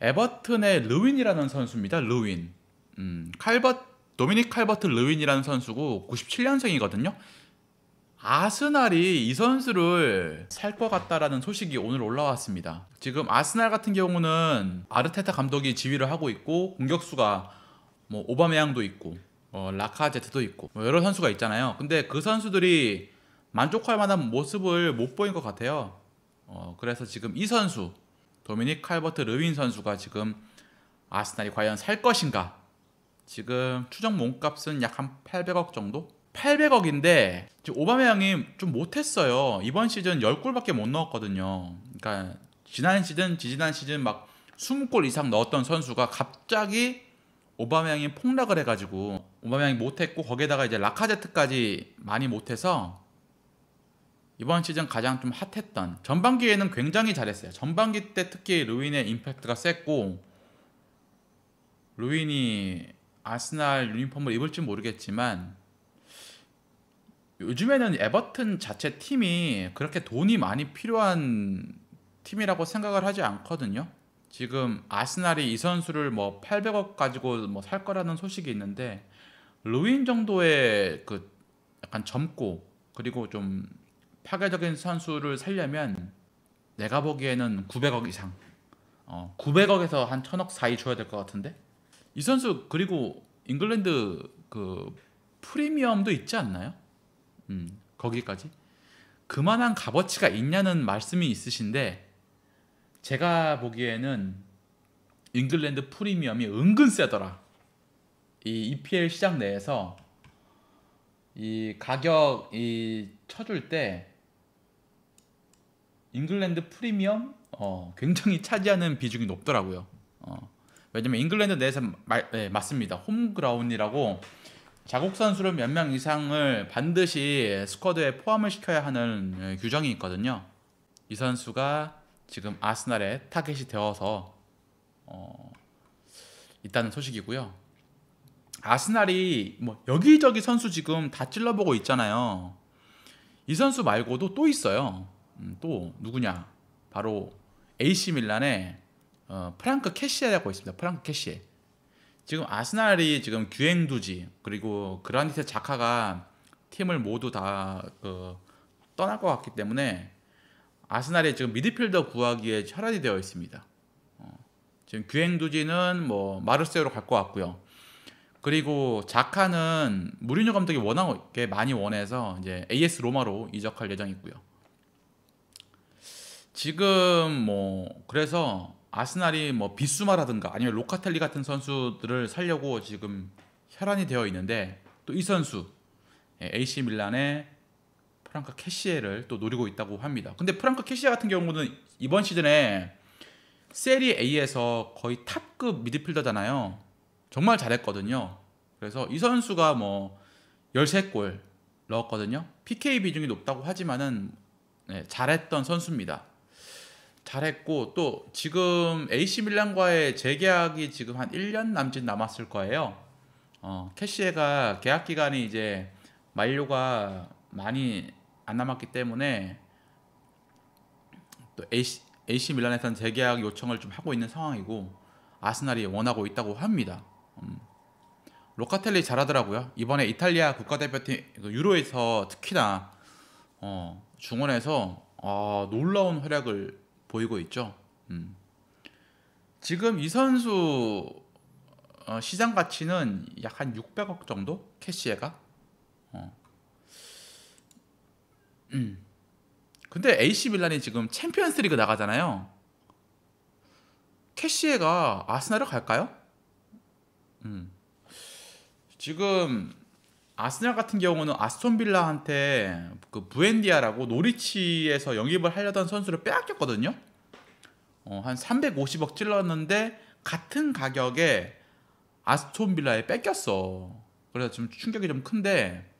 에버튼의 르윈이라는 선수입니다. 르윈. 음, 칼버 도미닉 칼버트 르윈이라는 선수고 97년생이거든요. 아스날이 이 선수를 살 것 같다라는 소식이 오늘 올라왔습니다. 지금 아스날 같은 경우는 아르테타 감독이 지휘를 하고 있고 공격수가 뭐 오바메양도 있고 어, 라카제트도 있고 뭐 여러 선수가 있잖아요. 근데 그 선수들이 만족할 만한 모습을 못 보인 것 같아요. 어, 그래서 지금 이 선수 도미닉 칼버트 르윈 선수가 지금 아스날이 과연 살 것인가? 지금 추정 몸값은 약 한 800억 정도? 800억인데 지금 오바메양이 좀 못했어요. 이번 시즌 10골밖에 못 넣었거든요. 그러니까 지난 시즌, 지지난 시즌 막 20골 이상 넣었던 선수가 갑자기 오바메양이 폭락을 해가지고 오바메양이 못했고 거기에다가 이제 라카제트까지 많이 못해서 이번 시즌 가장 좀 핫했던 전반기에는 굉장히 잘했어요. 전반기 때 특히 루인의 임팩트가 셌고 루인이 아스날 유니폼을 입을지 모르겠지만 요즘에는 에버튼 자체 팀이 그렇게 돈이 많이 필요한 팀이라고 생각을 하지 않거든요. 지금 아스날이 이 선수를 뭐 800억 가지고 뭐 살 거라는 소식이 있는데 루인 정도의 그 약간 젊고 그리고 좀 파괴적인 선수를 살려면 내가 보기에는 900억 이상 어, 900억에서 한 1000억 사이 줘야 될 것 같은데 이 선수 그리고 잉글랜드 그 프리미엄도 있지 않나요? 음 거기까지 그만한 값어치가 있냐는 말씀이 있으신데 제가 보기에는 잉글랜드 프리미엄이 은근 세더라 이 EPL 시장 내에서 이 가격 이 쳐줄 때 잉글랜드 프리미엄 어, 굉장히 차지하는 비중이 높더라고요. 어, 왜냐면 잉글랜드 내에서 마, 네, 맞습니다. 홈그라운이라고 자국 선수를 몇 명 이상을 반드시 스쿼드에 포함을 시켜야 하는 예, 규정이 있거든요. 이 선수가 지금 아스날에 타겟이 되어서 어, 있다는 소식이고요. 아스날이 뭐 여기저기 선수 지금 다 찔러보고 있잖아요. 이 선수 말고도 또 있어요. 음, 또 누구냐? 바로 AC 밀란의 어, 프랑크 캐시에라고 있습니다. 프랑크 캐시에. 지금 아스날이 지금 규행두지 그리고 그라니트 자카가 팀을 모두 다 그, 떠날 것 같기 때문에 아스날이 지금 미드필더 구하기에 철학이 되어 있습니다. 어, 지금 규행두지는 뭐 마르세유로 갈 것 같고요. 그리고 자카는 무리뉴 감독이 워낙 많이 원해서 이제 AS 로마로 이적할 예정이고요. 지금 뭐 그래서 아스날이 뭐 비수마라든가 아니면 로카텔리 같은 선수들을 살려고 지금 혈안이 되어 있는데 또 이 선수 AC 예, 밀란의 프랑크 캐시에를 또 노리고 있다고 합니다. 근데 프랑크 캐시에 같은 경우는 이번 시즌에 세리 A에서 거의 탑급 미드필더잖아요. 정말 잘했거든요. 그래서 이 선수가 뭐 13골 넣었거든요. PK 비중이 높다고 하지만은 네, 잘했던 선수입니다. 잘했고 또 지금 AC 밀란과의 재계약이 지금 한 1년 남짓 남았을 거예요. 어, 캐시에가 계약 기간이 이제 만료가 많이 안 남았기 때문에 또 AC, AC 밀란에선 재계약 요청을 좀 하고 있는 상황이고 아스날이 원하고 있다고 합니다. 음. 로카텔리 잘하더라고요. 이번에 이탈리아 국가대표팀 그 유로에서 특히나 어, 중원에서 아, 놀라운 활약을 보이고 있죠. 음. 지금 이 선수 어, 시장 가치는 약 한 600억 정도 캐시에가. 어. 음. 근데 AC 밀란이 지금 챔피언스리그 나가잖아요. 캐시에가 아스날을 갈까요? 음. 지금 아스날 같은 경우는 아스톤 빌라한테 그 부엔디아라고 노리치에서 영입을 하려던 선수를 빼앗겼거든요. 어, 한 350억 찔렀는데 같은 가격에 아스톤 빌라에 뺏겼어. 그래서 지 충격이 좀 큰데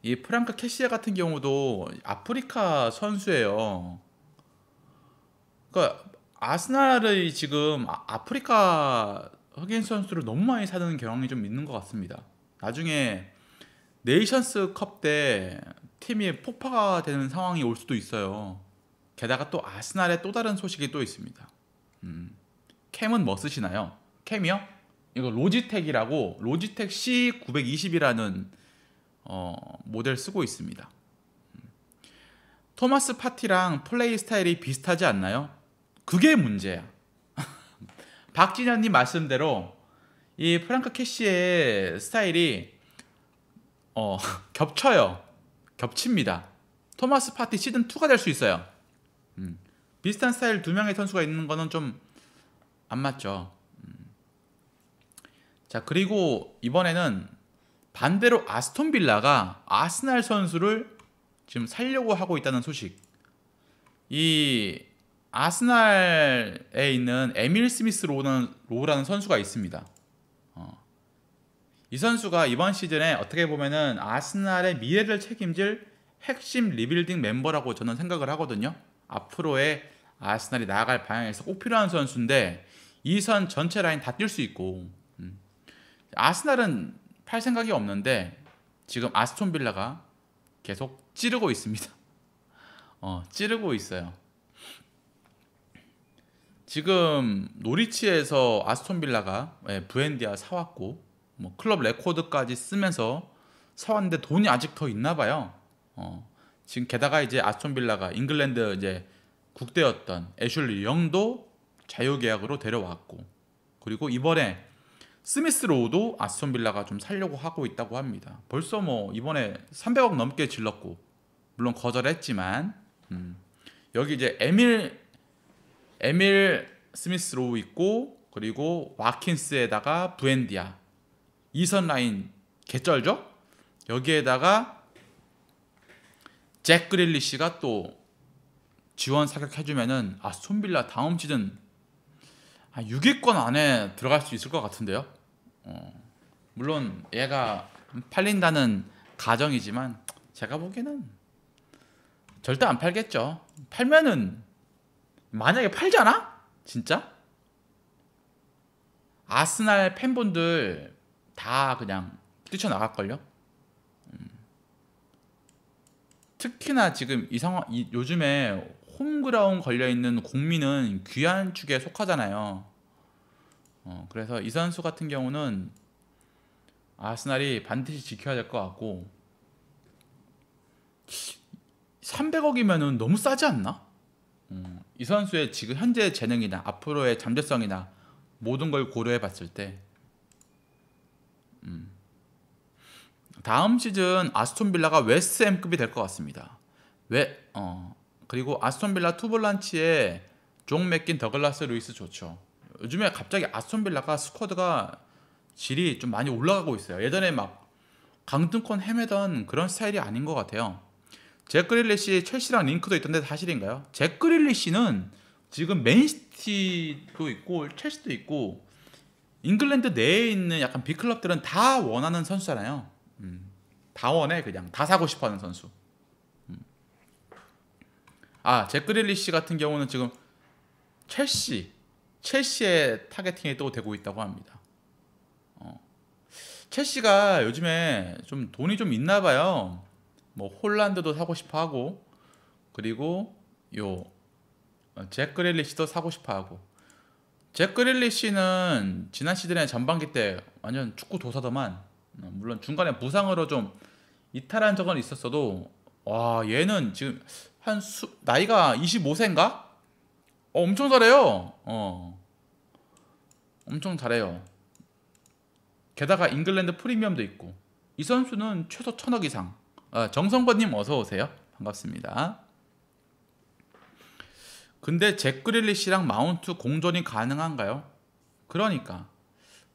이 프랑크 캐시에 같은 경우도 아프리카 선수예요. 그러니까 아스날이 지금 아, 아프리카 흑인 선수를 너무 많이 사는 경향이 좀 있는 것 같습니다. 나중에 네이션스 컵 때 팀이 폭파가 되는 상황이 올 수도 있어요. 게다가 또 아스날의 또 다른 소식이 또 있습니다. 음, 캠은 뭐 쓰시나요? 캠이요? 이거 로지텍이라고 로지텍 C920이라는 어, 모델 쓰고 있습니다. 음, 토마스 파티랑 플레이 스타일이 비슷하지 않나요? 그게 문제야. 박진현님 말씀대로 이 프랑크 캐시의 스타일이 어, 겹쳐요. 겹칩니다. 토마스 파티 시즌 2가 될 수 있어요. 음. 비슷한 스타일 두 명의 선수가 있는 거는 좀 안 맞죠. 음. 자 그리고 이번에는 반대로 아스톤 빌라가 아스날 선수를 지금 살려고 하고 있다는 소식. 이 아스날에 있는 에밀 스미스 로 로우라는 선수가 있습니다. 이 선수가 이번 시즌에 어떻게 보면은 아스날의 미래를 책임질 핵심 리빌딩 멤버라고 저는 생각을 하거든요. 앞으로의 아스날이 나아갈 방향에서 꼭 필요한 선수인데 이 선 전체 라인 다 뛸 수 있고 음. 아스날은 팔 생각이 없는데 지금 아스톤 빌라가 계속 찌르고 있습니다. 어, 찌르고 있어요. 지금 노리치에서 아스톤 빌라가 예, 부엔디아 사왔고 뭐 클럽 레코드까지 쓰면서 사왔는데 돈이 아직 더 있나 봐요. 어, 지금 게다가 이제 아스톤 빌라가 잉글랜드 이제 국대였던 애슐리 영도 자유 계약으로 데려왔고 그리고 이번에 스미스 로우도 아스톤 빌라가 좀 살려고 하고 있다고 합니다. 벌써 뭐 이번에 300억 넘게 질렀고 물론 거절했지만 음, 여기 이제 에밀 에밀 스미스 로우 있고 그리고 와킨스에다가 부엔디아 2선 라인 개쩔죠? 여기에다가 잭 그릴리시가 또 지원 사격해주면은 아스 빌라 다음 시즌 한 아, 6위권 안에 들어갈 수 있을 것 같은데요. 어, 물론 얘가 팔린다는 가정이지만 제가 보기에는 절대 안 팔겠죠. 팔면은 만약에 팔잖아? 진짜? 아스날 팬분들 다 그냥 뛰쳐나갈걸요? 음. 특히나 지금 이 상황, 이, 요즘에 홈그라운 걸려있는 공민은 귀한 축에 속하잖아요. 어, 그래서 이 선수 같은 경우는 아스날이 반드시 지켜야 될 것 같고 3 0 0억이면 너무 싸지 않나? 음, 이 선수의 지금 현재 재능이나 앞으로의 잠재성이나 모든 걸 고려해 봤을 때 음. 다음 시즌 아스톤 빌라가 웨스엠급이 될 것 같습니다. 왜? 어. 그리고 아스톤 빌라 투블란치에 종 맥긴 더글라스 루이스 좋죠. 요즘에 갑자기 아스톤 빌라가 스쿼드가 질이 좀 많이 올라가고 있어요. 예전에 막 강등권 헤매던 그런 스타일이 아닌 것 같아요. 잭 그릴리시 첼시랑 링크도 있던데 사실인가요? 잭 그릴리시는 지금 맨시티도 있고 첼시도 있고 잉글랜드 내에 있는 약간 빅클럽들은 다 원하는 선수잖아요. 음. 다 원해 그냥 다 사고 싶어하는 선수. 음. 아 제크릴리 씨 같은 경우는 지금 첼시 첼시의 타겟팅이 또 되고 있다고 합니다. 어. 첼시가 요즘에 좀 돈이 좀 있나 봐요. 뭐 홀란드도 사고 싶어 하고 그리고 요 제크릴리 어, 씨도 사고 싶어 하고 잭 그릴리 씨는 지난 시즌의 전반기 때 완전 축구 도사더만 어, 물론 중간에 부상으로 좀 이탈한 적은 있었어도 와 얘는 지금 한 수, 나이가 25세인가? 어, 엄청 잘해요. 어. 엄청 잘해요. 게다가 잉글랜드 프리미엄도 있고 이 선수는 최소 천억 이상. 아, 정성권님 어서 오세요. 반갑습니다. 근데 잭 그릴리시랑 마운트 공존이 가능한가요? 그러니까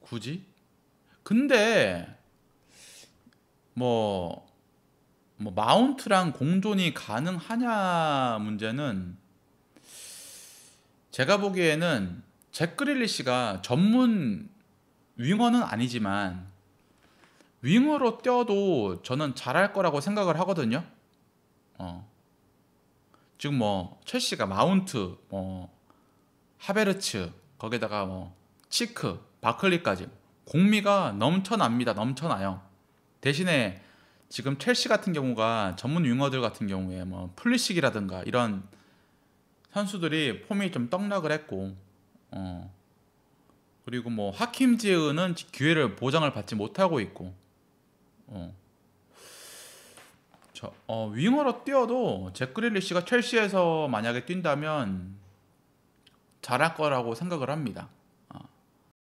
굳이? 근데 뭐, 뭐 마운트랑 공존이 가능하냐 문제는 제가 보기에는 잭 그릴리시가 전문 윙어는 아니지만 윙어로 뛰어도 저는 잘할 거라고 생각을 하거든요. 어. 지금 뭐 첼시가 마운트, 뭐 하베르츠, 거기다가 뭐 치크, 바클리까지 공미가 넘쳐납니다. 넘쳐나요. 대신에 지금 첼시 같은 경우가 전문 윙어들 같은 경우에 뭐 플리식이라든가 이런 선수들이 폼이 좀 떡락을 했고 어 그리고 뭐 하킴 지은은 기회를 보장을 받지 못하고 있고 어 저, 그렇죠. 어, 윙어로 뛰어도 잭 그릴리시가 첼시에서 만약에 뛴다면 잘할 거라고 생각을 합니다.